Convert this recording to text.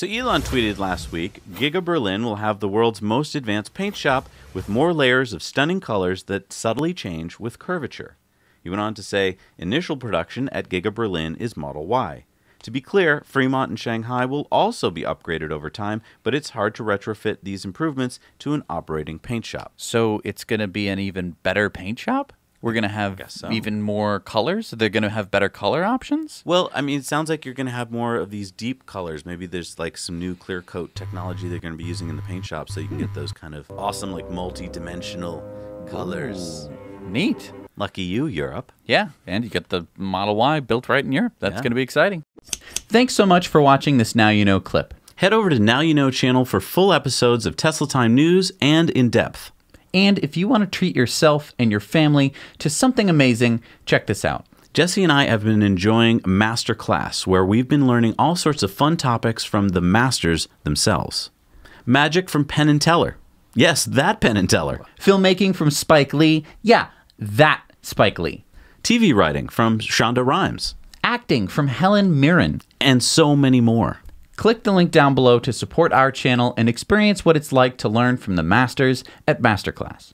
So Elon tweeted last week Giga Berlin will have the world's most advanced paint shop with more layers of stunning colors that subtly change with curvature. He went on to say initial production at Giga Berlin is Model Y. To be clear, Fremont and Shanghai will also be upgraded over time, but it's hard to retrofit these improvements to an operating paint shop. So it's going to be an even better paint shop? we're going to have so. even more colors. They're going to have better color options. Well, I mean, it sounds like you're going to have more of these deep colors. Maybe there's like some new clear coat technology they're going to be using in the paint shop so you can get those kind of awesome, like multi dimensional colors. Ooh, neat. Lucky you, Europe. Yeah, and you get the Model Y built right in Europe. That's yeah. going to be exciting. Thanks so much for watching this Now You Know clip. Head over to Now You Know channel for full episodes of Tesla Time news and in depth. And if you want to treat yourself and your family to something amazing, check this out. Jesse and I have been enjoying Masterclass, where we've been learning all sorts of fun topics from the masters themselves. Magic from Penn and Teller. Yes, that Penn and Teller. Filmmaking from Spike Lee. Yeah, that Spike Lee. TV writing from Shonda Rhimes. Acting from Helen Mirren. And so many more. Click the link down below to support our channel and experience what it's like to learn from the masters at Masterclass.